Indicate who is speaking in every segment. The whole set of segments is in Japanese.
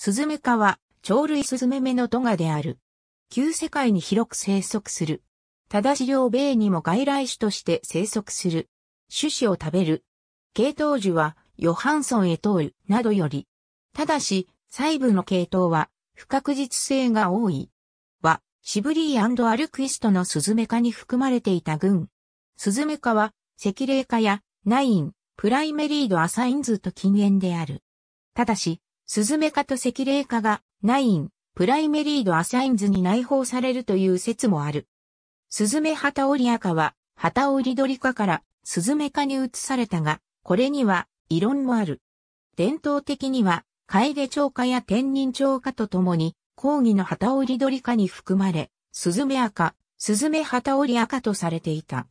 Speaker 1: スズメ科は、鳥類スズメ目のトガである。旧世界に広く生息する。ただし両米にも外来種として生息する。種子を食べる。系統樹は、ヨハンソンへ通る、などより。ただし、細部の系統は、不確実性が多い。は、シブリーアルクイストのスズメ科に含まれていた群。スズメ科は、赤霊科や、ナイン、プライメリードアサインズと禁煙である。ただし、スズメ科と赤霊科が、ナイン、プライメリードアサインズに内包されるという説もある。スズメハタオリア科は、ハタオリドリ科からスズメ科に移されたが、これには異論もある。伝統的には、カエデウ科や天人ョ科とともに、講義のハタオリドリ科に含まれ、スズメアカ、スズメハタオリアカとされていた。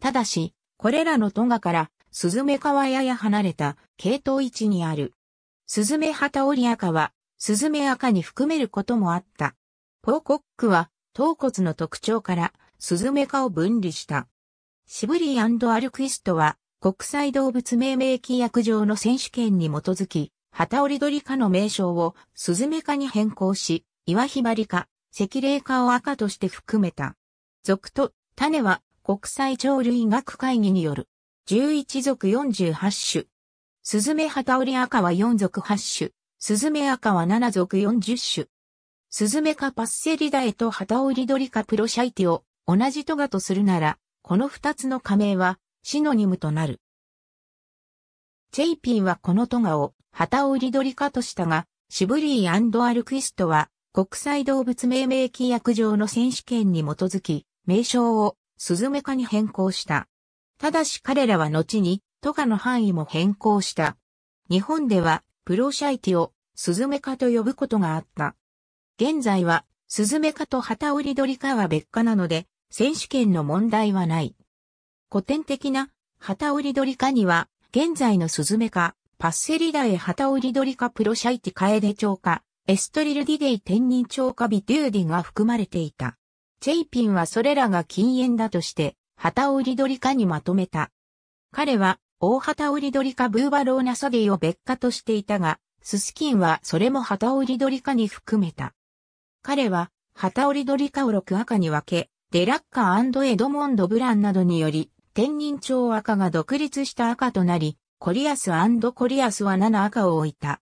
Speaker 1: ただし、これらのトガから、スズメカワヤや離れた系統位置にあるスズメハタオリアカは、スズメアカに含めることもあった。ポーコックは、頭骨の特徴から、スズメカを分離した。シブリーアルクイストは、国際動物命名規約上の選手権に基づき、ハタオリドリカの名称をスズメカに変更し、岩ヒバリカ、赤霊カを赤として含めた。属と種は国際鳥類学会議による11属48種スズメハタオリ赤は4属8種、スズメ赤は7属40種。スズメかパッセリダエとハタオリドリかプロシャイティを同じトガとするなら、この2つの加盟はシノニムとなる。チェイピンはこのトガをハタオリドリカとしたが、シブリーアルクイストは国際動物命名規約上の選手権に基づき、名称をスズメカに変更した。ただし彼らは後にとかの範囲も変更した。日本では、プロシャイティを、スズメ科と呼ぶことがあった。現在は、スズメ科と旗織鳥科は別科なので、選手権の問題はない。古典的な、旗織鳥科には、現在のスズメ科、パッセリダエ旗織鳥科プロシャイティカエデ鳥科、エストリルディデイ天人鳥科ビデューディが含まれていた。チェイピンはそれらが禁煙だとして、旗織鳥科にまとめた。彼は大旗織り鳥かブーバローナソディを別科としていたが、ススキンはそれも旗織り鳥かに含めた。彼は、旗織り鳥かを6赤に分け、デラッカエドモンド・ブランなどにより、天人町赤が独立した赤となり、コリアスコリアスは7赤を置いた。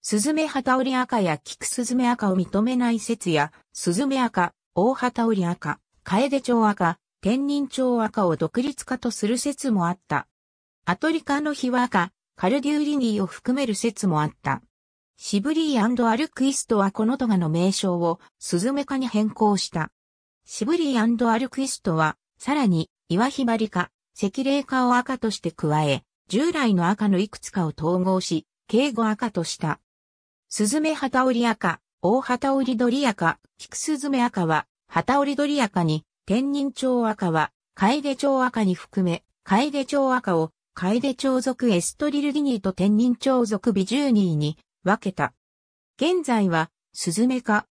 Speaker 1: スズメ旗織赤やキクスズメ赤を認めない説や、スズメ赤、大旗織赤、カエデ蝶赤、天人蝶赤を独立化とする説もあった。アトリカの日は赤、カルデューリニーを含める説もあった。シブリーアルクイストはこのトガの名称をスズメ科に変更した。シブリーアルクイストは、さらに、岩ヒバリ科、赤霊科を赤として加え、従来の赤のいくつかを統合し、敬語赤とした。スズメハタオリ赤、大ハタオリドリ赤、キクスズメ赤は、ハタオリドリ赤に、天人蝶赤は、カエデ蝶赤に含め、カエデ蝶赤を楓蝶族エストリルギニーと天人蝶族ビジューニーに分けた。現在は、スズメ科、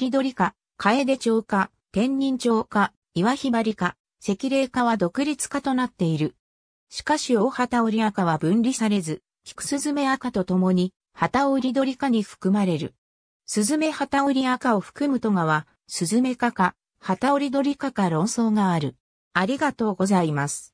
Speaker 1: リドリ科、楓蝶科、天人蝶科、岩ヒバリ科、赤霊科は独立科となっている。しかし大リア赤は分離されず、キクスズメ赤と共に、ハタオリドリ科に含まれる。スズメハタリア赤を含むとがは、スズメ科か、リドリ科か論争がある。ありがとうございます。